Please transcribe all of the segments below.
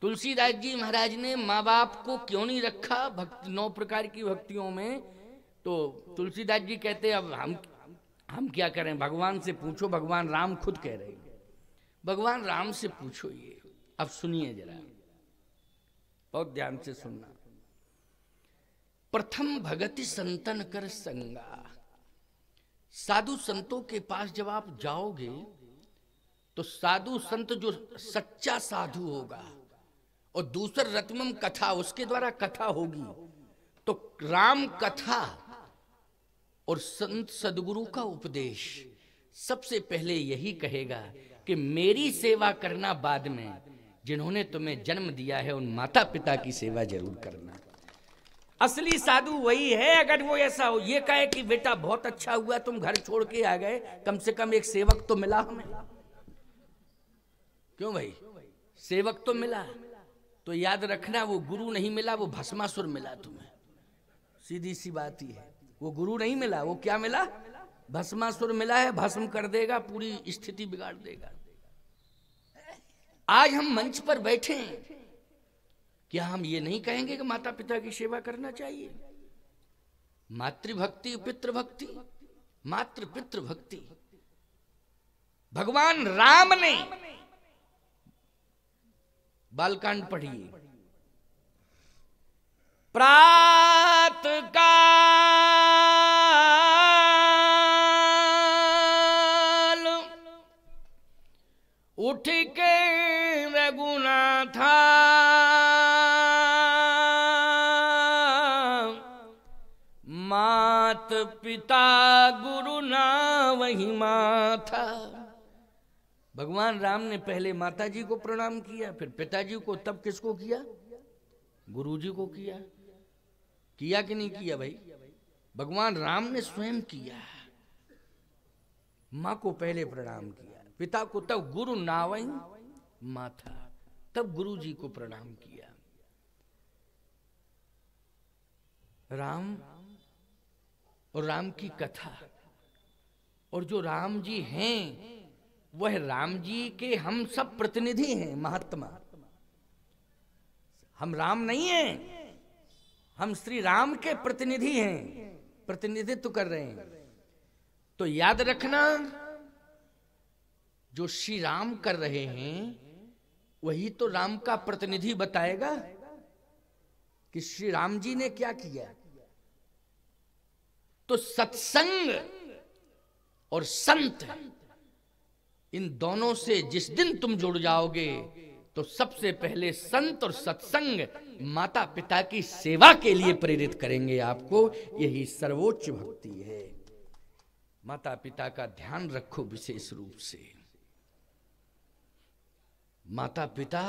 तुलसीदास जी महाराज ने माँ बाप को क्यों नहीं रखा भक्ति नौ प्रकार की भक्तियों में तो तुलसीदास जी कहते अब हम हम क्या करें भगवान से पूछो भगवान राम खुद कह रहे हैं भगवान राम से पूछो ये अब सुनिए जरा बहुत ध्यान से सुनना प्रथम भगति संतन कर संगा साधु संतों के पास जब आप जाओगे तो साधु संत जो सच्चा साधु होगा और दूसर रत्नम कथा उसके द्वारा कथा होगी तो राम कथा और संत सदगुरु का उपदेश सबसे पहले यही कहेगा कि मेरी सेवा करना बाद में जिन्होंने तुम्हें जन्म दिया है उन माता पिता की सेवा जरूर करना असली साधु वही है अगर वो ऐसा हो ये कहे कि बेटा बहुत अच्छा हुआ तुम घर छोड़ के आ गए कम से कम एक सेवक तो मिला हमें क्यों भाई सेवक तो मिला तो याद रखना वो गुरु नहीं मिला वो भस्मासुर मिला तुम्हें सीधी सी बात ही है वो गुरु नहीं मिला वो क्या मिला भस्मासुर मिला है भस्म कर देगा पूरी स्थिति बिगाड़ देगा आज हम मंच पर बैठे हैं क्या हम ये नहीं कहेंगे कि माता पिता की सेवा करना चाहिए मातृभक्ति पितृभक्ति मातृ पितृभक्ति भगवान राम ने बालकांड पढ़िए प्रात काल उठ के रघुना था मात पिता गुरु ना वही माथा भगवान राम ने पहले माताजी को प्रणाम किया फिर पिताजी को तब किसको किया गुरुजी को किया किया कि नहीं किया भाई भगवान राम ने स्वयं किया माँ को पहले प्रणाम किया पिता को तब गुरु नावई माथा तब गुरु जी को प्रणाम किया राम और राम की कथा और जो राम जी हैं वह राम जी के हम सब प्रतिनिधि हैं महात्मा हम राम नहीं हैं हम श्री राम के प्रतिनिधि हैं प्रतिनिधित्व कर रहे हैं तो याद रखना जो श्री राम कर रहे हैं वही तो राम का प्रतिनिधि बताएगा कि श्री राम जी ने क्या किया तो सत्संग और संत इन दोनों से जिस दिन तुम जुड़ जाओगे तो सबसे पहले संत और सत्संग माता पिता की सेवा के लिए प्रेरित करेंगे आपको यही सर्वोच्च भक्ति है माता पिता का ध्यान रखो विशेष रूप से माता पिता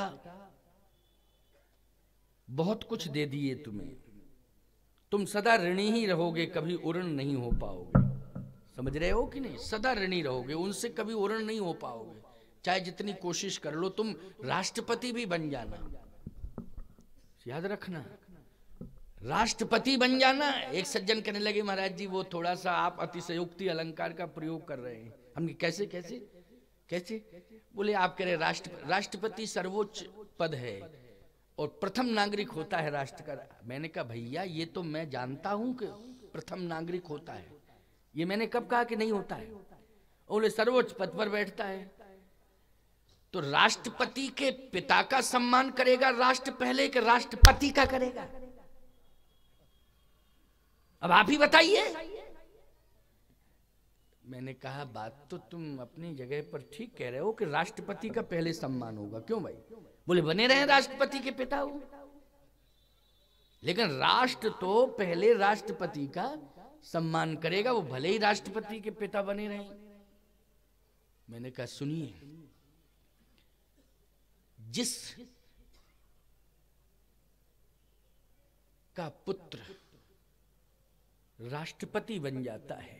बहुत कुछ दे दिए तुम्हें तुम सदा ऋणी ही रहोगे कभी उर्ण नहीं हो पाओगे समझ रहे हो कि नहीं सदा ऋणी रहोगे उनसे कभी उरण नहीं हो पाओगे चाहे जितनी कोशिश कर लो तुम राष्ट्रपति भी बन जाना याद रखना राष्ट्रपति बन जाना एक सज्जन कहने लगे महाराज जी वो थोड़ा सा आप अतिशयोक्ति अलंकार का प्रयोग कर रहे हैं हम कैसे कैसे कैसे बोले आप कह रहे राष्ट्र राष्ट्रपति सर्वोच्च पद है और प्रथम नागरिक होता है राष्ट्र का मैंने कहा भैया ये तो मैं जानता हूं कि प्रथम नागरिक होता है ये मैंने कब कहा कि नहीं होता है बोले सर्वोच्च पद पर बैठता है तो राष्ट्रपति के पिता का सम्मान करेगा राष्ट्र पहले के राष्ट्रपति का करेगा अब आप ही बताइए मैंने कहा बात तो तुम अपनी जगह पर ठीक कह रहे हो कि राष्ट्रपति का पहले सम्मान होगा क्यों भाई बोले बने रहे राष्ट्रपति के पिता हो लेकिन राष्ट्र तो पहले राष्ट्रपति का सम्मान करेगा वो भले ही राष्ट्रपति के पिता बने रहे मैंने कहा सुनिए जिस का पुत्र राष्ट्रपति बन जाता है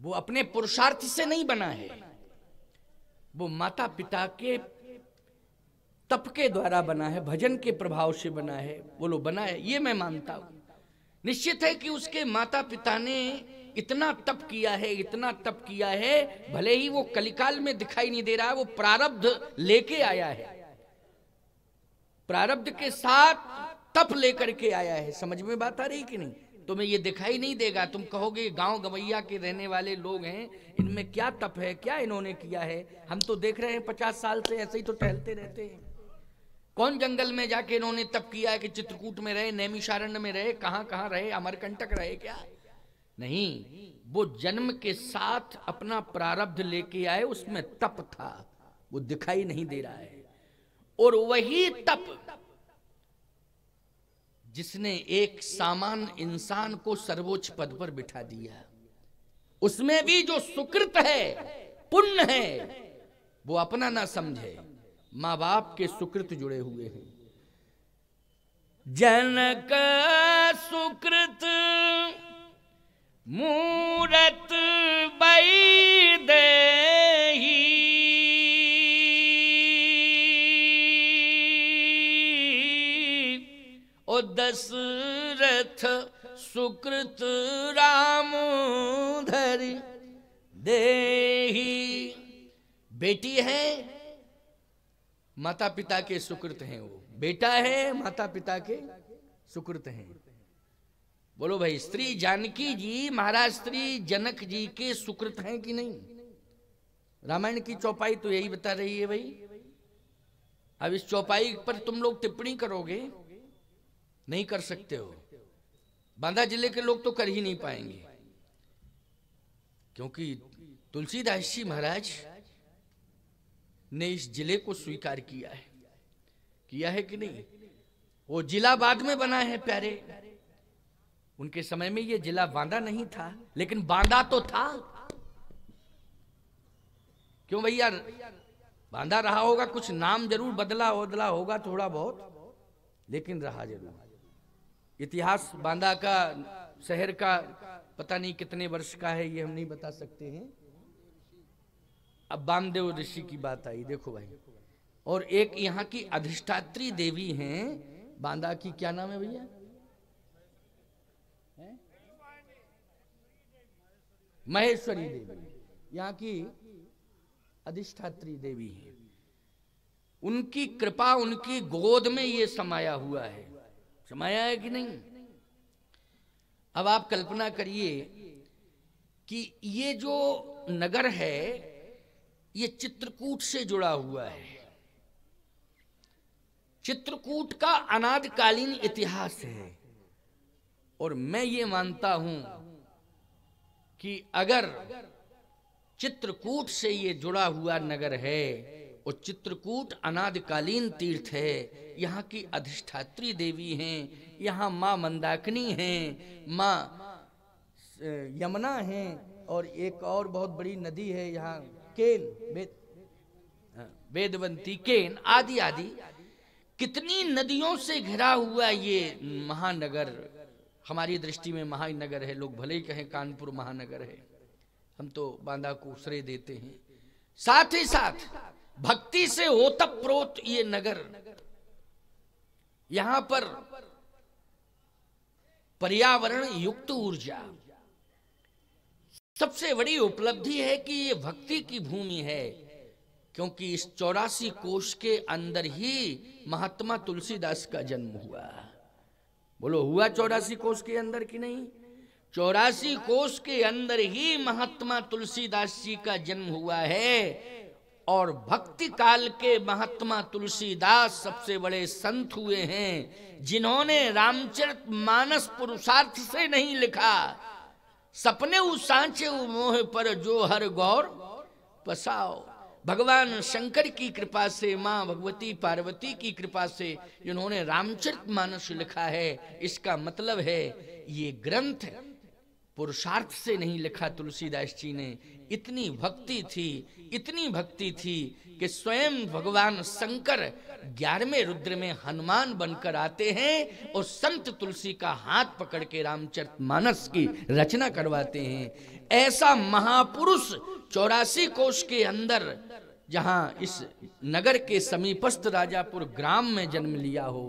वो अपने पुरुषार्थ से नहीं बना है वो माता पिता के तप के द्वारा बना है भजन के प्रभाव से बना है बोलो बना है ये मैं मानता हूं निश्चित है कि उसके माता पिता ने इतना तप किया है इतना तप किया है भले ही वो कलिकाल में दिखाई नहीं दे रहा है वो प्रारब्ध लेके आया है प्रारब्ध के साथ तप लेकर के आया है समझ में बात आ रही कि नहीं तुम्हें ये दिखाई नहीं देगा तुम कहोगे गांव गवैया के रहने वाले लोग हैं इनमें क्या तप है क्या इन्होंने किया है हम तो देख रहे हैं पचास साल से ऐसे ही तो टहलते रहते हैं कौन जंगल में जाके इन्होंने तप किया है कि चित्रकूट में रहे नैमिशारण्य में रहे कहां कहां रहे अमरकंटक रहे क्या नहीं वो जन्म के साथ अपना प्रारब्ध लेके आए उसमें तप था वो दिखाई नहीं दे रहा है और वही तप जिसने एक सामान इंसान को सर्वोच्च पद पर बिठा दिया उसमें भी जो सुकृत है पुण्य है वो अपना ना समझे माँ बाप के सुकृत जुड़े हुए हैं जनक सुकृत मूरत बई दे ओ दशरथ सुकृत राम धरी दे बेटी है माता पिता के सुकृत हैं वो बेटा है माता पिता के सुकृत हैं बोलो भाई स्त्री जानकी जी महाराज स्त्री जनक जी के सुकृत हैं कि नहीं रामायण की चौपाई तो यही बता रही है भाई अब इस चौपाई पर तुम लोग टिप्पणी करोगे नहीं कर सकते हो बांदा जिले के लोग तो कर ही नहीं पाएंगे क्योंकि तुलसीदास जी महाराज ने इस जिले को स्वीकार किया है किया है कि नहीं वो जिला बाद में बना है प्यारे उनके समय में ये जिला बांदा नहीं था लेकिन बांदा तो था क्यों भैया बांदा रहा होगा कुछ नाम जरूर बदला बदला होगा थोड़ा बहुत लेकिन रहा जरूर इतिहास बांदा का शहर का पता नहीं कितने वर्ष का है ये हम नहीं बता सकते हैं अब बामदेव ऋषि की बात आई देखो भाई और एक यहाँ की अधिष्ठात्री देवी हैं बांदा की क्या नाम है भैया महेश्वरी देवी यहाँ की अधिष्ठात्री देवी है उनकी कृपा उनकी गोद में ये समाया हुआ है समाया है कि नहीं अब आप कल्पना करिए कि ये जो नगर है ये चित्रकूट से जुड़ा हुआ है चित्रकूट का अनादकालीन इतिहास है और मैं ये मानता हूं कि अगर चित्रकूट से ये जुड़ा हुआ नगर है और चित्रकूट अनादकालीन तीर्थ है यहाँ की अधिष्ठात्री देवी हैं यहाँ माँ मंदाकिनी हैं माँ यमुना हैं और एक और बहुत बड़ी नदी है यहाँ केन हाँ, वेदवंती केन आदि आदि कितनी नदियों से घिरा हुआ ये महानगर हमारी दृष्टि में महानगर है लोग भले ही कहें कानपुर महानगर है हम तो बांदा को श्रेय देते हैं साथ ही साथ भक्ति से ओतप्रोत ये नगर यहां पर पर्यावरण युक्त ऊर्जा सबसे बड़ी उपलब्धि है कि ये भक्ति की भूमि है क्योंकि इस चौरासी कोष के अंदर ही महात्मा तुलसीदास का जन्म हुआ बोलो हुआ चौरासी कोष के अंदर कि नहीं चौरासी कोष के अंदर ही महात्मा तुलसीदास जी का जन्म हुआ है और भक्ति काल के महात्मा तुलसीदास सबसे बड़े संत हुए हैं जिन्होंने रामचरित मानस पुरुषार्थ से नहीं लिखा सपने उ सांचे उ मोह पर जो हर गौर बसाओ भगवान शंकर की कृपा से माँ भगवती पार्वती की कृपा से जिन्होंने रामचरित मानस लिखा है इसका मतलब है ये ग्रंथ पुरुषार्थ से नहीं लिखा तुलसीदास जी ने इतनी भक्ति थी इतनी भक्ति थी कि स्वयं भगवान शंकर ग्यारहवें रुद्र में हनुमान बनकर आते हैं और संत तुलसी का हाथ पकड़ के रामचरित मानस की रचना करवाते हैं ऐसा महापुरुष चौरासी कोष के अंदर जहां इस नगर के समीपस्थ राजापुर ग्राम में जन्म लिया हो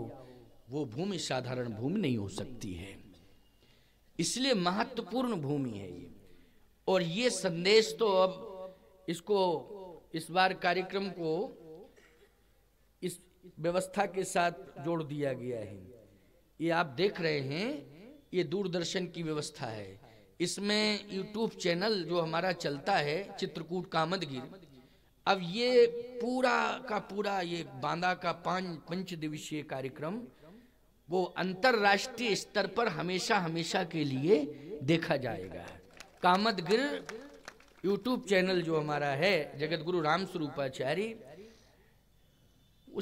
वो भूमि साधारण भूमि नहीं हो सकती है इसलिए महत्वपूर्ण भूमि है ये और ये संदेश तो अब इसको इस बार कार्यक्रम को इस व्यवस्था के साथ जोड़ दिया गया है ये आप देख रहे हैं ये दूरदर्शन की व्यवस्था है इसमें यूट्यूब चैनल जो हमारा चलता है चित्रकूट कामदगिर अब ये पूरा का पूरा ये बांदा का पांच पंच दिवसीय कार्यक्रम वो अंतर्राष्ट्रीय स्तर पर हमेशा हमेशा के लिए देखा जाएगा गिर यूट्यूब चैनल जो हमारा है जगत गुरु राम स्वरूपाचार्य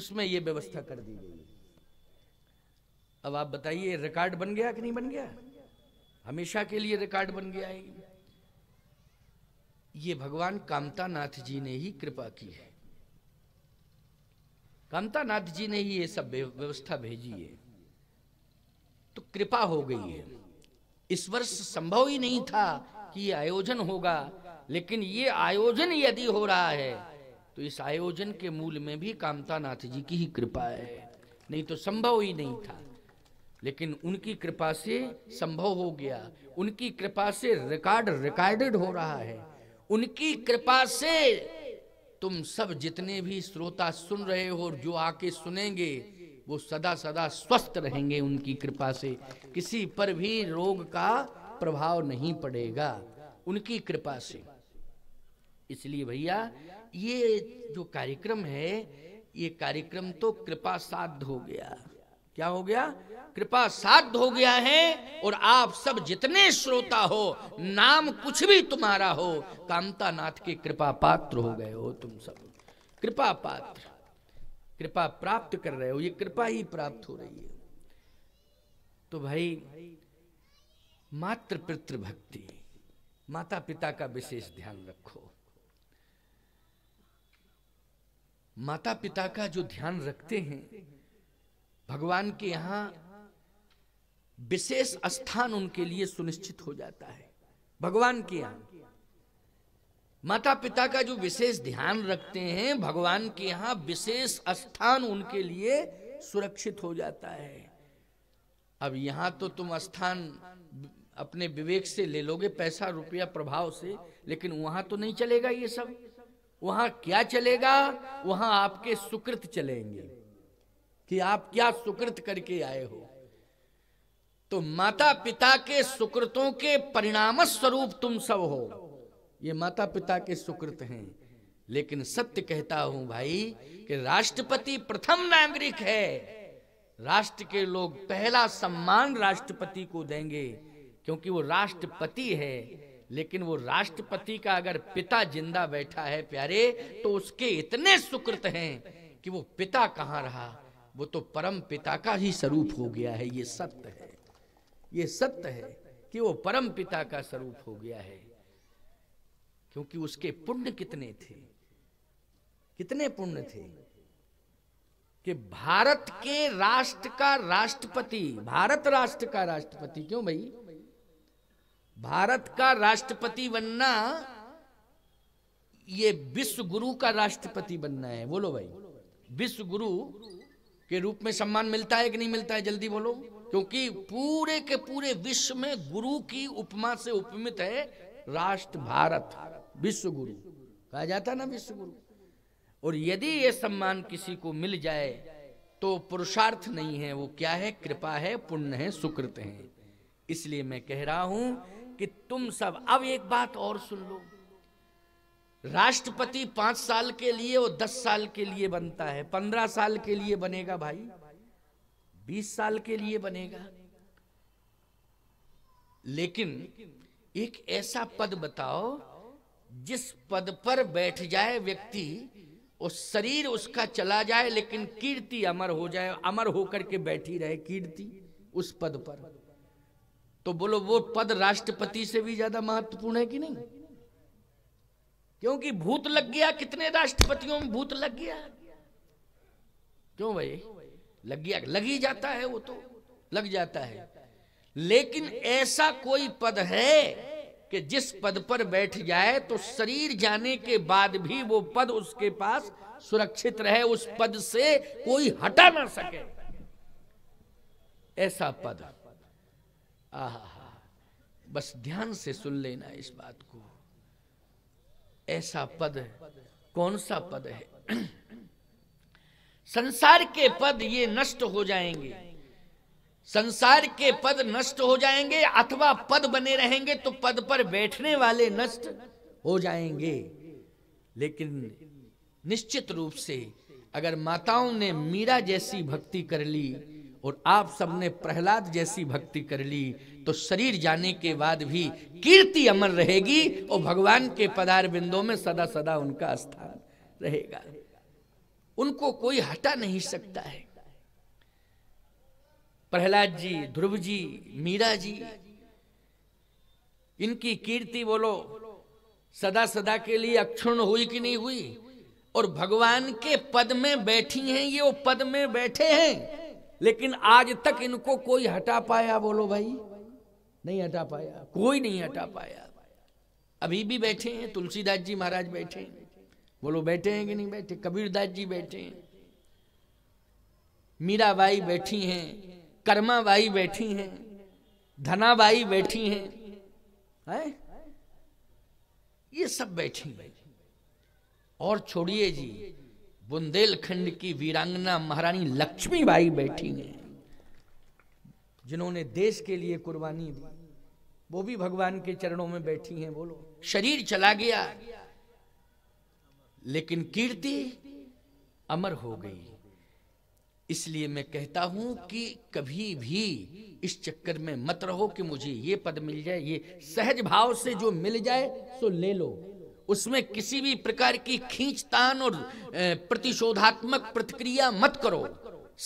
उसमें ये व्यवस्था कर दी गई अब आप बताइए रिकॉर्ड बन गया कि नहीं बन गया हमेशा के लिए रिकॉर्ड बन गया है ये भगवान कामता नाथ जी ने ही कृपा की है कामता नाथ जी ने ही ये सब व्यवस्था भेजी है तो कृपा हो गई है इस वर्ष संभव ही नहीं था कि ये आयोजन होगा लेकिन ये आयोजन यदि हो रहा है तो इस आयोजन के मूल में भी कामतानाथ जी की ही कृपा है नहीं तो संभव ही नहीं था लेकिन उनकी कृपा से संभव हो गया उनकी कृपा से रिकॉर्ड रिकॉर्डेड हो रहा है उनकी कृपा से तुम सब जितने भी श्रोता सुन रहे हो और जो आके सुनेंगे वो सदा सदा स्वस्थ रहेंगे उनकी कृपा से किसी पर भी रोग का प्रभाव नहीं पड़ेगा उनकी कृपा से इसलिए भैया ये जो कार्यक्रम है ये कार्यक्रम तो कृपा साध हो गया क्या हो गया कृपा साध हो गया है और आप सब जितने श्रोता हो नाम कुछ भी तुम्हारा हो कामता नाथ के कृपा पात्र हो गए हो तुम सब कृपा पात्र कृपा प्राप्त कर रहे हो ये कृपा ही प्राप्त हो रही है तो भाई मातृ पितृ भक्ति माता पिता का विशेष ध्यान रखो माता पिता का जो ध्यान रखते हैं भगवान के यहां विशेष स्थान उनके लिए सुनिश्चित हो जाता है भगवान के यहां माता पिता का जो विशेष ध्यान रखते हैं भगवान के यहाँ विशेष स्थान उनके लिए सुरक्षित हो जाता है अब यहाँ तो तुम स्थान अपने विवेक से ले लोगे पैसा रुपया प्रभाव से लेकिन वहां तो नहीं चलेगा ये सब वहां क्या चलेगा वहां आपके सुकृत चलेंगे कि आप क्या सुकृत करके आए हो तो माता पिता के सुकृतों के परिणाम स्वरूप तुम सब हो ये माता पिता के सुकृत हैं लेकिन सत्य कहता हूं भाई कि राष्ट्रपति प्रथम नागरिक है राष्ट्र के लोग पहला सम्मान राष्ट्रपति को देंगे क्योंकि वो राष्ट्रपति है लेकिन वो राष्ट्रपति का अगर पिता जिंदा बैठा है प्यारे तो उसके इतने सुकृत हैं कि वो पिता कहाँ रहा वो तो परम पिता का ही स्वरूप हो गया है ये सत्य है ये सत्य है कि वो परम पिता का स्वरूप हो गया है क्योंकि उसके पुण्य कितने थे कितने पुण्य थे कि भारत के राष्ट्र का राष्ट्रपति भारत राष्ट्र का राष्ट्रपति क्यों भाई भारत का राष्ट्रपति बनना ये विश्व गुरु का राष्ट्रपति बनना है बोलो भाई विश्व गुरु के रूप में सम्मान मिलता है कि नहीं मिलता है जल्दी बोलो क्योंकि पूरे के पूरे विश्व में गुरु की उपमा से उपमित है राष्ट्र भारत विश्व गुरु कहा जाता ना विश्व गुरु और यदि ये सम्मान किसी को मिल जाए तो पुरुषार्थ नहीं है वो क्या है कृपा है पुण्य है सुकृत है इसलिए मैं कह रहा हूं कि तुम सब अब एक बात और सुन लो राष्ट्रपति पांच साल के लिए और दस साल के लिए बनता है पंद्रह साल के लिए बनेगा भाई बीस साल के लिए बनेगा लेकिन एक ऐसा पद बताओ जिस पद पर बैठ जाए व्यक्ति उस शरीर उसका चला जाए लेकिन कीर्ति अमर हो जाए अमर होकर के बैठी रहे कीर्ति उस पद पर तो बोलो वो पद राष्ट्रपति से भी ज्यादा महत्वपूर्ण है कि नहीं क्योंकि भूत लग गया कितने राष्ट्रपतियों में भूत लग गया क्यों भाई लग गया लग ही जाता है वो तो लग जाता है लेकिन ऐसा कोई पद है कि जिस पद पर बैठ जाए तो शरीर जाने के बाद भी वो पद उसके पास सुरक्षित रहे उस पद से कोई हटा ना सके ऐसा पद आह बस ध्यान से सुन लेना इस बात को ऐसा पद कौन सा पद है संसार के पद ये नष्ट हो जाएंगे संसार के पद नष्ट हो जाएंगे अथवा पद बने रहेंगे तो पद पर बैठने वाले नष्ट हो जाएंगे लेकिन निश्चित रूप से अगर माताओं ने मीरा जैसी भक्ति कर ली और आप सबने प्रहलाद जैसी भक्ति कर ली तो शरीर जाने के बाद भी कीर्ति अमर रहेगी और भगवान के पदार बिंदों में सदा सदा उनका स्थान रहेगा उनको कोई हटा नहीं सकता है प्रहलाद जी ध्रुव जी मीरा जी इनकी कीर्ति बोलो सदा सदा के लिए अक्षुण हुई कि नहीं हुई और भगवान के पद में बैठी हैं ये वो पद में बैठे हैं लेकिन आज तक इनको कोई हटा पाया बोलो भाई नहीं हटा पाया कोई नहीं हटा पाया अभी भी बैठे हैं तुलसीदास जी महाराज बैठे हैं बोलो बैठे हैं कि नहीं बैठे कबीरदास जी बैठे हैं मीराबाई बैठी हैं बाई बैठी हैं धनाबाई बैठी हैं है? ये सब बैठी हैं और छोड़िए जी बुंदेलखंड की वीरांगना महारानी लक्ष्मी बाई बैठी हैं जिन्होंने देश के लिए कुर्बानी दी वो भी भगवान के चरणों में बैठी हैं बोलो शरीर चला गया लेकिन कीर्ति अमर हो गई इसलिए मैं कहता हूं कि कभी भी इस चक्कर में मत रहो कि मुझे ये पद मिल जाए ये सहज भाव से जो मिल जाए सो ले लो उसमें किसी भी प्रकार की खींचतान और प्रतिशोधात्मक प्रतिक्रिया मत करो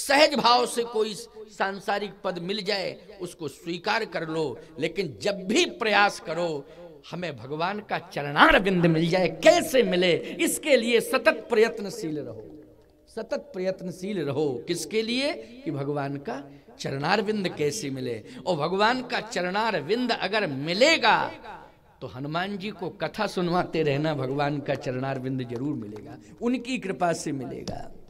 सहज भाव से कोई सांसारिक पद मिल जाए उसको स्वीकार कर लो लेकिन जब भी प्रयास करो हमें भगवान का चरणार बिंद मिल जाए कैसे मिले इसके लिए सतत प्रयत्नशील रहो सतत प्रयत्नशील रहो किसके लिए कि भगवान का चरणारविंद कैसे मिले और भगवान का चरणारविंद अगर मिलेगा तो हनुमान जी को कथा सुनवाते रहना भगवान का चरणारविंद जरूर मिलेगा उनकी कृपा से मिलेगा